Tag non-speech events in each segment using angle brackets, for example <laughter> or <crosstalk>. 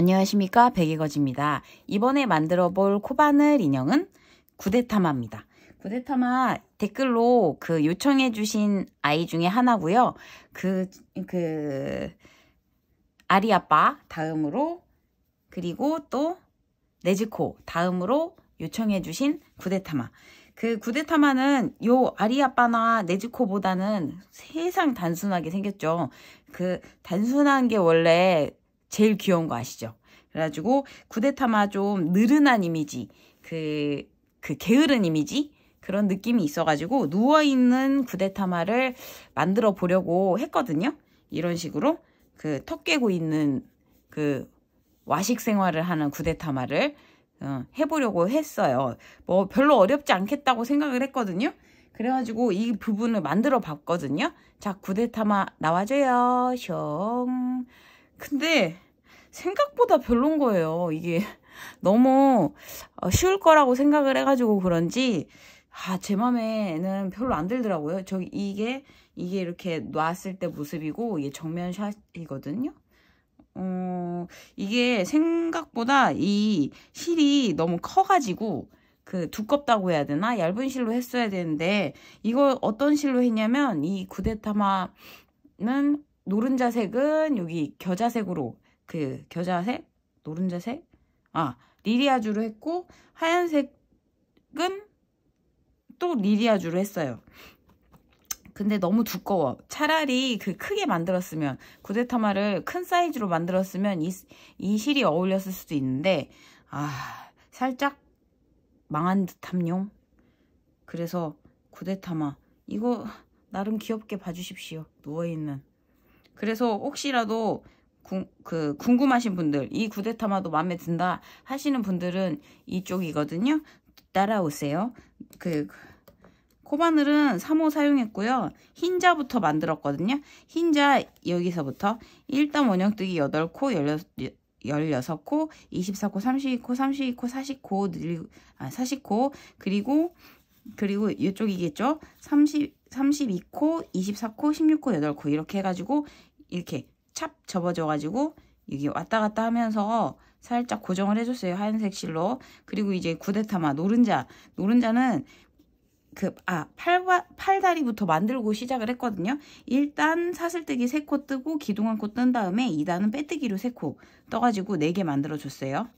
안녕하십니까 백이거지입니다. 이번에 만들어 볼 코바늘 인형은 구데타마입니다. 구데타마 댓글로 그 요청해 주신 아이 중에 하나고요. 그, 그 아리아빠 다음으로 그리고 또 네즈코 다음으로 요청해 주신 구데타마 그 구데타마는 요 아리아빠나 네즈코보다는 세상 단순하게 생겼죠. 그 단순한 게 원래 제일 귀여운 거 아시죠? 그래가지고 구데타마 좀 느른한 이미지, 그, 그 게으른 이미지? 그런 느낌이 있어가지고 누워있는 구데타마를 만들어 보려고 했거든요. 이런 식으로 그턱 깨고 있는 그 와식 생활을 하는 구데타마를 어, 해보려고 했어요. 뭐 별로 어렵지 않겠다고 생각을 했거든요. 그래가지고 이 부분을 만들어 봤거든요. 자, 구데타마 나와줘요. 숑. 근데 생각보다 별론 거예요. 이게 <laughs> 너무 어, 쉬울 거라고 생각을 해가지고 그런지 아, 제 맘에는 별로 안 들더라고요. 저기 이게 이게 이렇게 놨을 때 모습이고 이게 정면 샷이거든요. 어, 이게 생각보다 이 실이 너무 커가지고 그 두껍다고 해야 되나? 얇은 실로 했어야 되는데 이거 어떤 실로 했냐면 이 구데타마는 노른자색은 여기 겨자색으로 그 겨자색, 노른자색, 아 리리아주로 했고 하얀색은 또 리리아주로 했어요. 근데 너무 두꺼워. 차라리 그 크게 만들었으면 구데타마를 큰 사이즈로 만들었으면 이, 이 실이 어울렸을 수도 있는데 아 살짝 망한 듯함용. 그래서 구데타마 이거 나름 귀엽게 봐주십시오. 누워있는 그래서 혹시라도 궁, 그 궁금하신 분들 이 구데타마도 마음에 든다 하시는 분들은 이쪽이거든요. 따라오세요. 그 코바늘은 3호 사용했고요. 흰자부터 만들었거든요. 흰자 여기서부터 1단 원형뜨기 8코, 16, 16코, 24코, 32코, 32코, 40코, 아, 40코 그리고 그리고 이쪽이겠죠. 30, 32코, 24코, 16코, 8코 이렇게 해가지고 이렇게 찹 접어줘가지고 여기 왔다 갔다 하면서 살짝 고정을 해줬어요. 하얀색 실로. 그리고 이제 구데타마 노른자. 노른자는 그, 아, 팔, 팔다리부터 만들고 시작을 했거든요. 일단 사슬뜨기 3코 뜨고 기둥 한 코 뜬 다음에 2단은 빼뜨기로 3코 떠가지고 4개 만들어줬어요.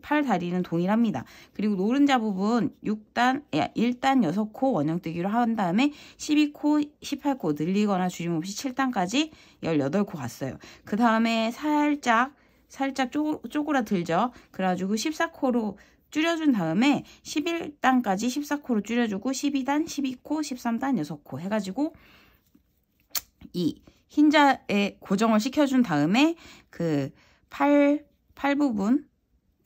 팔 다리는 동일합니다. 그리고 노른자 부분 6단, 1단 6코 원형뜨기로 한 다음에 12코, 18코 늘리거나 줄임없이 7단까지 18코 갔어요. 그 다음에 살짝, 살짝 쪼, 쪼그라들죠. 그래가지고 14코로 줄여준 다음에 11단까지 14코로 줄여주고 12단, 12코, 13단 6코 해가지고 이 흰자에 고정을 시켜준 다음에 그 팔, 팔 부분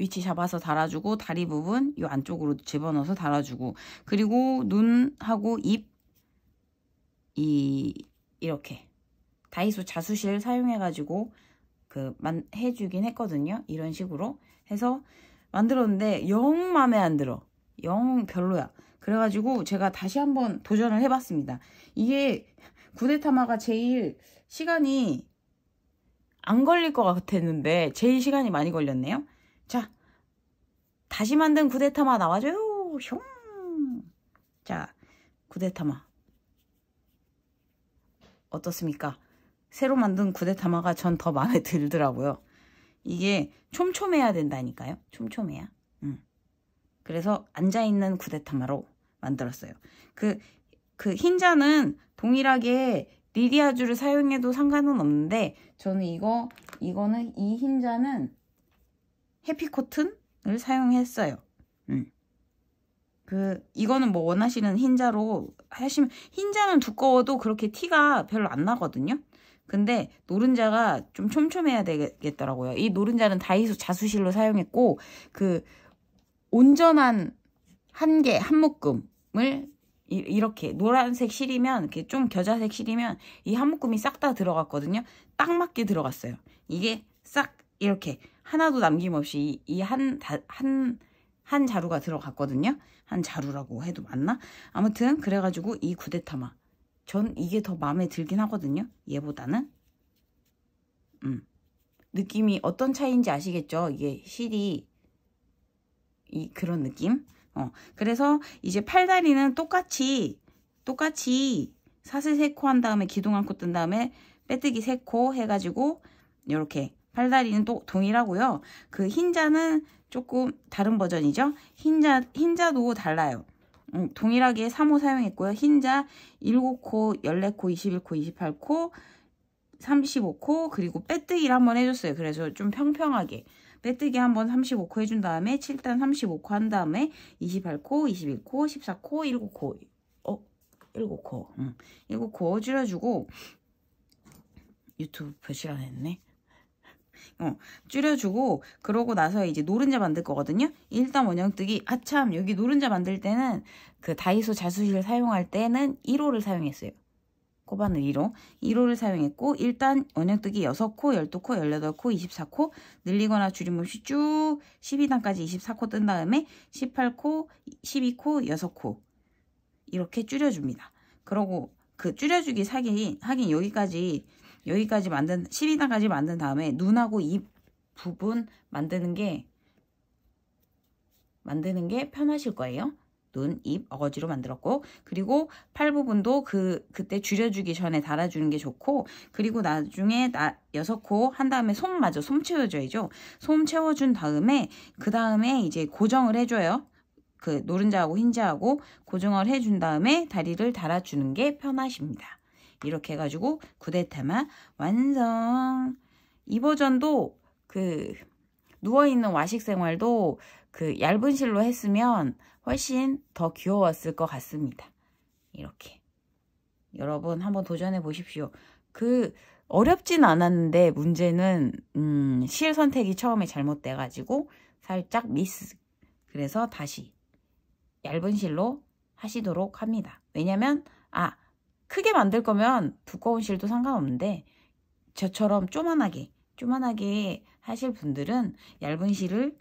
위치 잡아서 달아주고 다리 부분 이 안쪽으로 집어넣어서 달아주고 그리고 눈하고 입 이 이렇게 다이소 자수실 사용해 가지고 그 만 해주긴 했거든요 이런 식으로 해서 만들었는데 영 마음에 안 들어 영 별로야 그래가지고 제가 다시 한번 도전을 해봤습니다 이게 구데타마가 제일 시간이 안 걸릴 것 같았는데 제일 시간이 많이 걸렸네요 자, 다시 만든 구데타마 나와줘요. 숑. 자, 구데타마. 어떻습니까? 새로 만든 구데타마가 전 더 마음에 들더라고요. 이게 촘촘해야 된다니까요. 촘촘해야. 음. 그래서 앉아있는 구데타마로 만들었어요. 그, 그 흰자는 동일하게 리디아주를 사용해도 상관은 없는데 저는 이거, 이거는 이 흰자는 해피코튼을 사용했어요. 예. 그 이거는 뭐 원하시는 흰자로 하시면 흰자는 두꺼워도 그렇게 티가 별로 안 나거든요. 근데 노른자가 좀 촘촘해야 되겠더라고요. 이 노른자는 다이소 자수실로 사용했고 그 온전한 한 개, 한 묶음을 이, 렇게 노란색 실이면 이렇게 좀 겨자색 실이면 이 한 묶음이 싹 다 들어갔거든요. 딱 맞게 들어갔어요. 이게 싹 이렇게 하나도 남김없이 이 한 한 한 자루가 들어갔거든요. 한 자루라고 해도 맞나? 아무튼 그래가지고 이 구데타마 전 이게 더 마음에 들긴 하거든요. 얘보다는 음. 느낌이 어떤 차이인지 아시겠죠? 이게 실이 이 그런 느낌. 어. 그래서 이제 팔다리는 똑같이 똑같이 사슬 세 코 한 다음에 기둥 안고 뜬 다음에 빼뜨기 세 코 해가지고 이렇게 팔다리는 또 동일하고요. 그 흰자는 조금 다른 버전이죠. 흰자, 흰자도 달라요. 음, 동일하게 3호 사용했고요. 흰자 7코, 14코, 21코, 28코, 35코 그리고 빼뜨기를 한번 해줬어요. 그래서 좀 평평하게 빼뜨기 한번 35코 해준 다음에 7단 35코 한 다음에 28코, 21코, 14코, 7코 어? 7코 응. 7코 줄여주고 유튜브 표시를 했네. 어, 줄여주고 그러고 나서 이제 노른자 만들 거거든요. 일단 원형뜨기 아참 여기 노른자 만들 때는 그 다이소 자수실 사용할 때는 1호를 사용했어요. 꼬바늘 1호 1호를 사용했고 일단 원형뜨기 6코, 12코, 18코, 24코 늘리거나 줄임없이 쭉 12단까지 24코 뜬 다음에 18코, 12코, 6코 이렇게 줄여줍니다. 그러고 그 줄여주기 사기 하긴 여기까지 여기까지 만든 12단까지 만든 다음에 눈하고 입 부분 만드는 게 만드는 게 편하실 거예요. 눈, 입, 어거지로 만들었고 그리고 팔 부분도 그 그때 줄여주기 전에 달아주는 게 좋고 그리고 나중에 나 여섯 코 한 다음에 솜마저솜 채워줘야죠. 솜 채워준 다음에 그 다음에 이제 고정을 해줘요. 그 노른자하고 흰자하고 고정을 해준 다음에 다리를 달아주는 게 편하십니다. 이렇게 해가지고 구데테마 완성 이 버전도 그 누워있는 와식 생활도 그 얇은 실로 했으면 훨씬 더 귀여웠을 것 같습니다. 이렇게 여러분 한번 도전해 보십시오. 그 어렵진 않았는데 문제는 음, 실 선택이 처음에 잘못돼 가지고 살짝 미스 그래서 다시 얇은 실로 하시도록 합니다. 왜냐면 아 크게 만들 거면 두꺼운 실도 상관없는데 저처럼 조만하게조만하게 하실 분들은 얇은 실을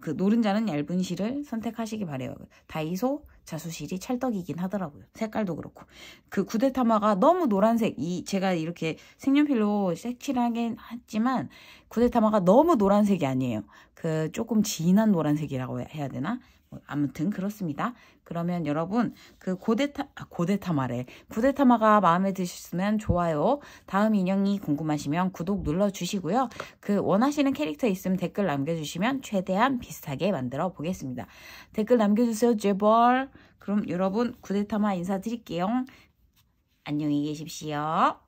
그 노른자는 얇은 실을 선택하시기 바래요. 다이소 자수실이 찰떡이긴 하더라고요. 색깔도 그렇고. 그 구데타마가 너무 노란색, 이, 제가 이렇게 색연필로 색칠하긴 했지만, 구데타마가 너무 노란색이 아니에요. 그 조금 진한 노란색이라고 해야 되나? 아무튼 그렇습니다. 그러면 여러분 그 고데타 아, 고데타마래 고데타마가 마음에 드셨으면 좋아요. 다음 인형이 궁금하시면 구독 눌러주시고요. 그 원하시는 캐릭터 있으면 댓글 남겨주시면 최대한 비슷하게 만들어 보겠습니다. 댓글 남겨주세요 제발. 그럼 여러분 구데타마 인사드릴게요. 안녕히 계십시오.